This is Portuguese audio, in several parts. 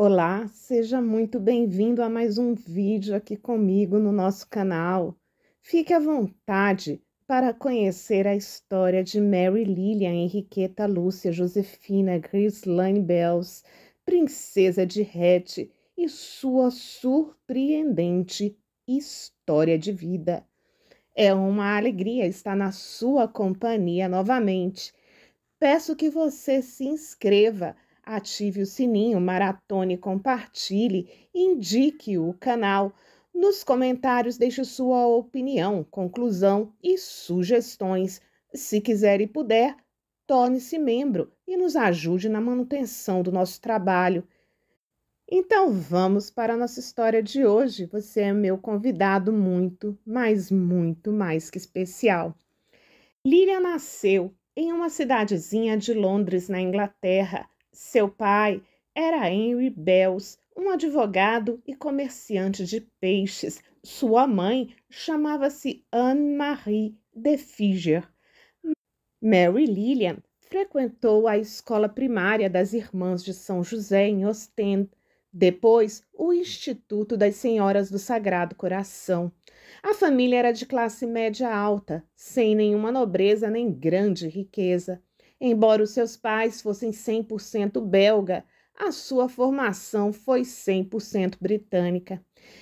Olá, seja muito bem-vindo a mais um vídeo aqui comigo no nosso canal. Fique à vontade para conhecer a história de Mary Lilian Henriqueta Lúcia Josefina Grislaine Bells, princesa de Hatch e sua surpreendente história de vida. É uma alegria estar na sua companhia novamente. Peço que você se inscreva Ative o sininho, maratone, compartilhe, indique o canal. Nos comentários, deixe sua opinião, conclusão e sugestões. Se quiser e puder, torne-se membro e nos ajude na manutenção do nosso trabalho. Então vamos para a nossa história de hoje. Você é meu convidado muito, mas muito mais que especial. Lilian nasceu em uma cidadezinha de Londres, na Inglaterra, seu pai era Henry Bells, um advogado e comerciante de peixes. Sua mãe chamava-se Anne-Marie de Figer. Mary Lillian frequentou a escola primária das Irmãs de São José em Ostend, depois o Instituto das Senhoras do Sagrado Coração. A família era de classe média alta, sem nenhuma nobreza nem grande riqueza. Embora os seus pais fossem 100% belga, a sua formação foi 100% britânica.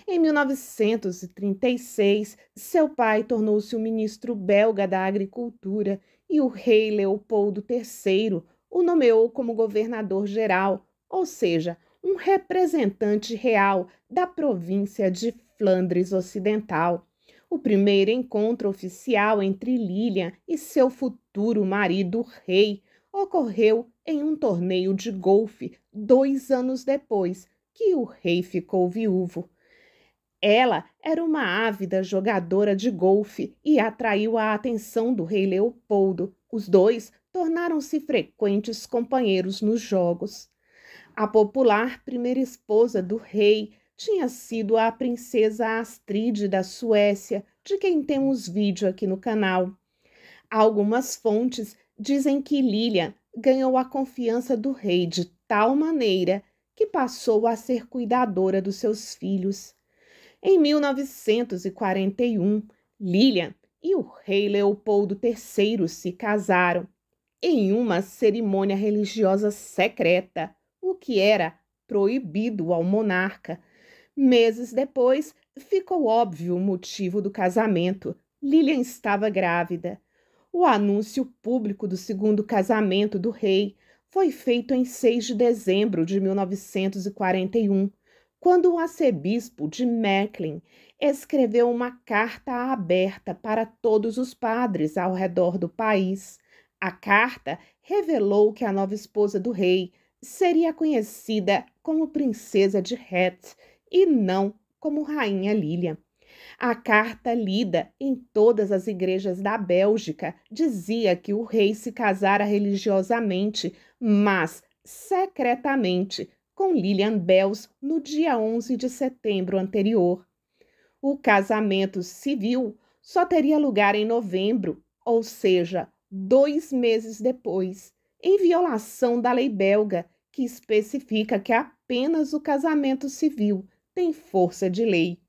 Em 1936, seu pai tornou-se o ministro belga da Agricultura e o rei Leopoldo III o nomeou como governador geral, ou seja, um representante real da província de Flandres Ocidental. O primeiro encontro oficial entre Lilian e seu futuro futuro marido rei ocorreu em um torneio de golfe dois anos depois que o rei ficou viúvo. Ela era uma ávida jogadora de golfe e atraiu a atenção do rei Leopoldo. Os dois tornaram-se frequentes companheiros nos jogos. A popular primeira esposa do rei tinha sido a princesa Astrid da Suécia, de quem temos vídeo aqui no canal. Algumas fontes dizem que Lilia ganhou a confiança do rei de tal maneira que passou a ser cuidadora dos seus filhos. Em 1941, Lilian e o rei Leopoldo III se casaram em uma cerimônia religiosa secreta, o que era proibido ao monarca. Meses depois, ficou óbvio o motivo do casamento. Lilian estava grávida. O anúncio público do segundo casamento do rei foi feito em 6 de dezembro de 1941, quando o arcebispo de Mecklen escreveu uma carta aberta para todos os padres ao redor do país. A carta revelou que a nova esposa do rei seria conhecida como Princesa de Hett e não como Rainha Lília. A carta lida em todas as igrejas da Bélgica dizia que o rei se casara religiosamente, mas secretamente, com Lillian Bells no dia 11 de setembro anterior. O casamento civil só teria lugar em novembro, ou seja, dois meses depois, em violação da lei belga, que especifica que apenas o casamento civil tem força de lei.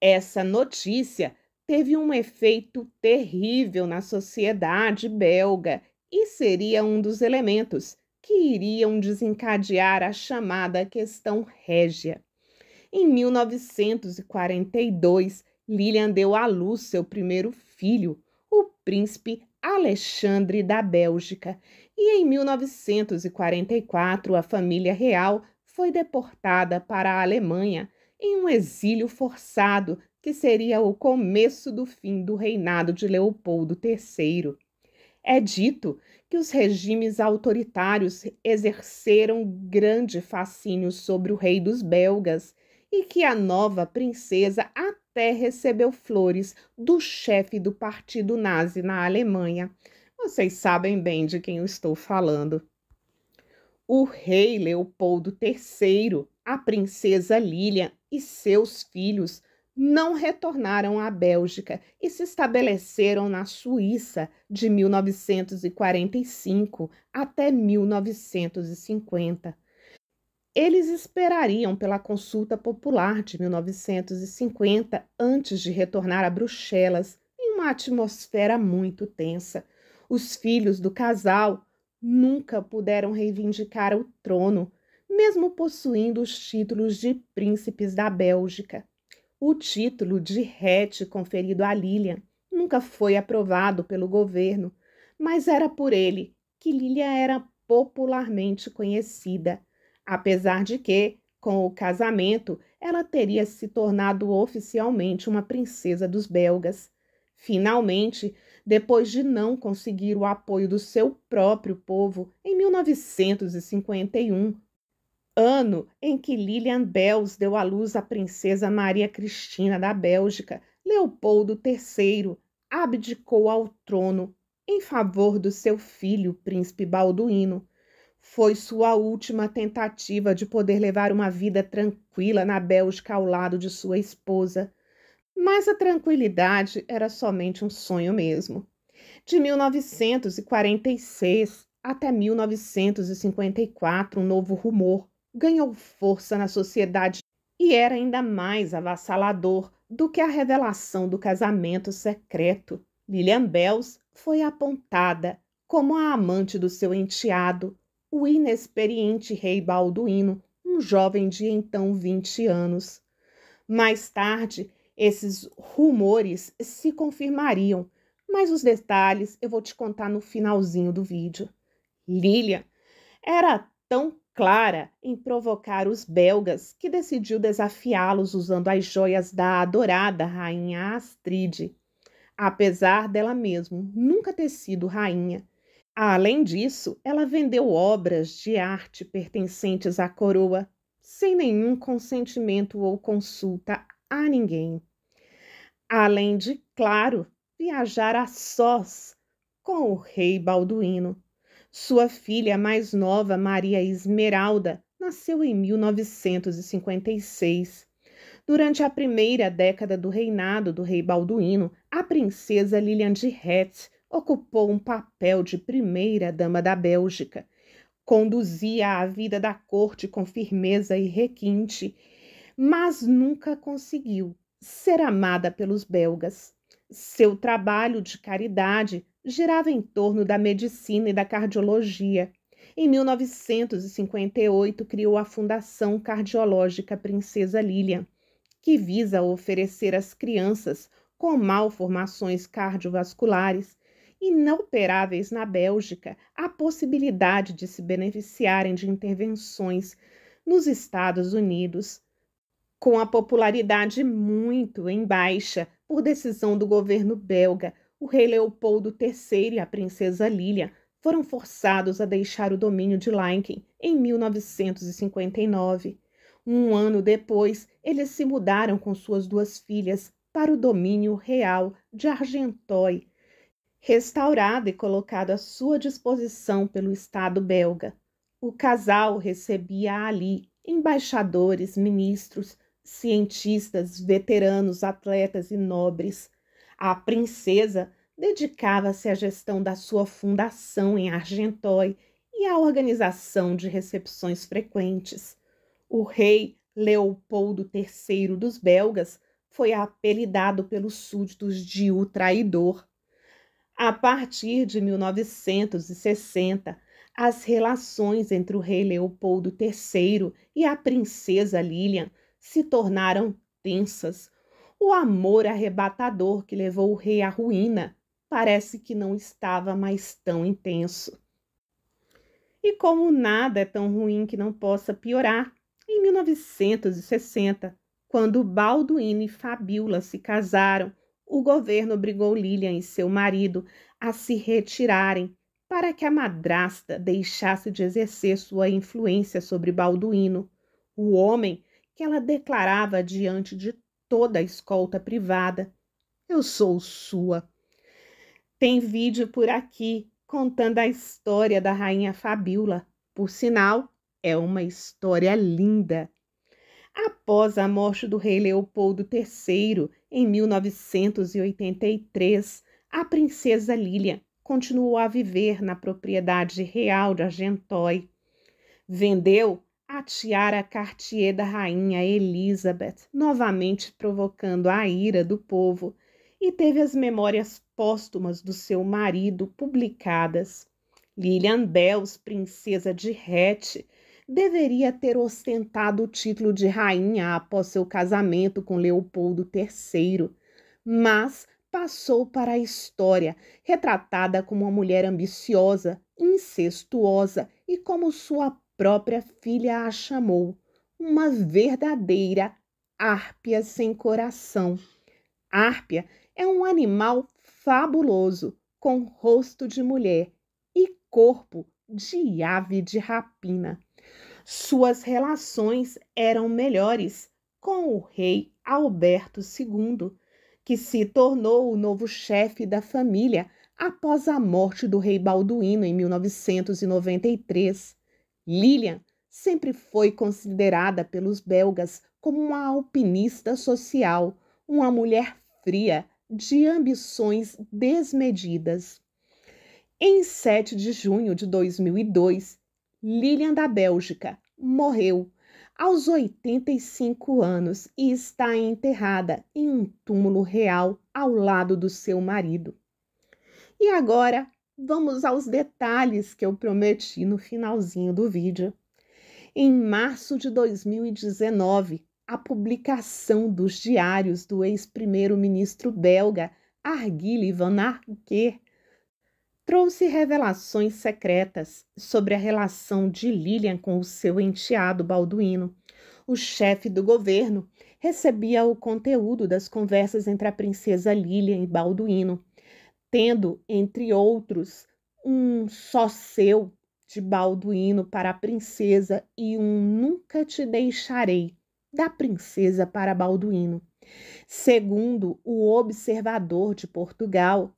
Essa notícia teve um efeito terrível na sociedade belga e seria um dos elementos que iriam desencadear a chamada questão régia. Em 1942, Lilian deu à luz seu primeiro filho, o príncipe Alexandre da Bélgica, e em 1944 a família real foi deportada para a Alemanha em um exílio forçado que seria o começo do fim do reinado de Leopoldo III. É dito que os regimes autoritários exerceram grande fascínio sobre o rei dos belgas e que a nova princesa até recebeu flores do chefe do partido nazi na Alemanha. Vocês sabem bem de quem eu estou falando o rei Leopoldo III, a princesa Lilian e seus filhos não retornaram à Bélgica e se estabeleceram na Suíça de 1945 até 1950. Eles esperariam pela consulta popular de 1950 antes de retornar a Bruxelas, em uma atmosfera muito tensa. Os filhos do casal, nunca puderam reivindicar o trono, mesmo possuindo os títulos de príncipes da Bélgica. O título de Rete conferido a Lilian nunca foi aprovado pelo governo, mas era por ele que Lilian era popularmente conhecida, apesar de que, com o casamento, ela teria se tornado oficialmente uma princesa dos belgas. Finalmente, depois de não conseguir o apoio do seu próprio povo em 1951, ano em que Lillian Bells deu à luz a princesa Maria Cristina da Bélgica, Leopoldo III abdicou ao trono em favor do seu filho, príncipe Balduíno. Foi sua última tentativa de poder levar uma vida tranquila na Bélgica ao lado de sua esposa, mas a tranquilidade era somente um sonho mesmo. De 1946 até 1954, um novo rumor ganhou força na sociedade e era ainda mais avassalador do que a revelação do casamento secreto. Lillian Bells foi apontada como a amante do seu enteado, o inexperiente rei Balduino, um jovem de então 20 anos. Mais tarde, esses rumores se confirmariam, mas os detalhes eu vou te contar no finalzinho do vídeo. Lilian era tão clara em provocar os belgas que decidiu desafiá-los usando as joias da adorada rainha Astrid, apesar dela mesmo nunca ter sido rainha. Além disso, ela vendeu obras de arte pertencentes à coroa sem nenhum consentimento ou consulta a ninguém. Além de, claro, viajar a sós com o rei Balduíno. Sua filha mais nova, Maria Esmeralda, nasceu em 1956. Durante a primeira década do reinado do rei Balduíno, a princesa Lilian de Hetz ocupou um papel de primeira dama da Bélgica. Conduzia a vida da corte com firmeza e requinte mas nunca conseguiu ser amada pelos belgas. Seu trabalho de caridade girava em torno da medicina e da cardiologia. Em 1958, criou a Fundação Cardiológica Princesa Lilian, que visa oferecer às crianças com malformações cardiovasculares inoperáveis na Bélgica a possibilidade de se beneficiarem de intervenções nos Estados Unidos com a popularidade muito em baixa por decisão do governo belga, o rei Leopoldo III e a princesa Lília foram forçados a deixar o domínio de Laeken em 1959. Um ano depois, eles se mudaram com suas duas filhas para o domínio real de Argentoy, restaurado e colocado à sua disposição pelo Estado belga. O casal recebia ali embaixadores, ministros, cientistas, veteranos, atletas e nobres. A princesa dedicava-se à gestão da sua fundação em Argentói e à organização de recepções frequentes. O rei Leopoldo III dos belgas foi apelidado pelos súditos de O Traidor. A partir de 1960, as relações entre o rei Leopoldo III e a princesa Lilian se tornaram tensas. O amor arrebatador que levou o rei à ruína parece que não estava mais tão intenso. E como nada é tão ruim que não possa piorar, em 1960, quando Balduino e Fabiola se casaram, o governo obrigou Lilian e seu marido a se retirarem para que a madrasta deixasse de exercer sua influência sobre Balduino. O homem que ela declarava diante de toda a escolta privada: Eu sou sua. Tem vídeo por aqui contando a história da rainha Fabiola. Por sinal, é uma história linda. Após a morte do rei Leopoldo III, em 1983, a princesa Lília continuou a viver na propriedade real de Argentói. Vendeu a tiara Cartier da rainha Elizabeth, novamente provocando a ira do povo, e teve as memórias póstumas do seu marido publicadas. Lillian Bells, princesa de Hatch, deveria ter ostentado o título de rainha após seu casamento com Leopoldo III, mas passou para a história, retratada como uma mulher ambiciosa, incestuosa e como sua própria filha a chamou uma verdadeira árpia sem coração. Árpia é um animal fabuloso, com rosto de mulher e corpo de ave de rapina. Suas relações eram melhores com o rei Alberto II, que se tornou o novo chefe da família após a morte do rei Balduíno em 1993. Lilian sempre foi considerada pelos belgas como uma alpinista social, uma mulher fria de ambições desmedidas. Em 7 de junho de 2002, Lilian da Bélgica morreu aos 85 anos e está enterrada em um túmulo real ao lado do seu marido. E agora Vamos aos detalhes que eu prometi no finalzinho do vídeo. Em março de 2019, a publicação dos diários do ex-primeiro-ministro belga Arguille van Arquet trouxe revelações secretas sobre a relação de Lilian com o seu enteado Balduino. O chefe do governo recebia o conteúdo das conversas entre a princesa Lilian e Balduino tendo, entre outros, um só seu de Balduino para a princesa e um Nunca te deixarei da princesa para Balduino. Segundo o observador de Portugal,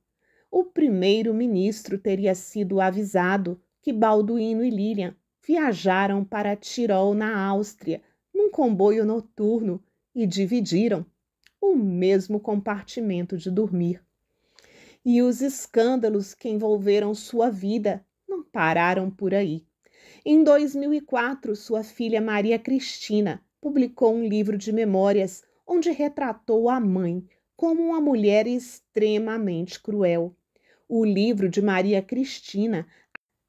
o primeiro-ministro teria sido avisado que Balduino e Lilian viajaram para Tirol, na Áustria, num comboio noturno e dividiram o mesmo compartimento de dormir e os escândalos que envolveram sua vida não pararam por aí. Em 2004, sua filha Maria Cristina publicou um livro de memórias onde retratou a mãe como uma mulher extremamente cruel. O livro de Maria Cristina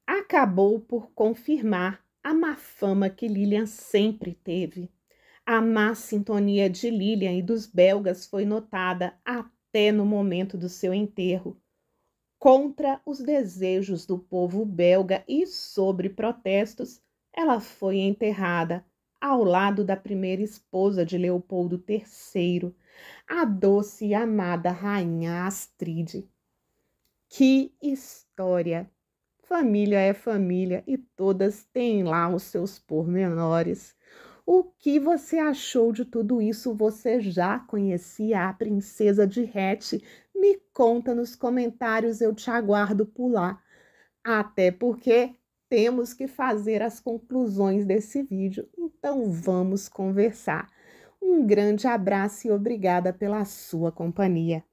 acabou por confirmar a má fama que Lilian sempre teve. A má sintonia de Lilian e dos belgas foi notada até até no momento do seu enterro, contra os desejos do povo belga e sobre protestos, ela foi enterrada ao lado da primeira esposa de Leopoldo III, a doce e amada rainha Astrid. Que história! Família é família e todas têm lá os seus pormenores. O que você achou de tudo isso? Você já conhecia a princesa de Hatch? Me conta nos comentários, eu te aguardo por lá. Até porque temos que fazer as conclusões desse vídeo, então vamos conversar. Um grande abraço e obrigada pela sua companhia.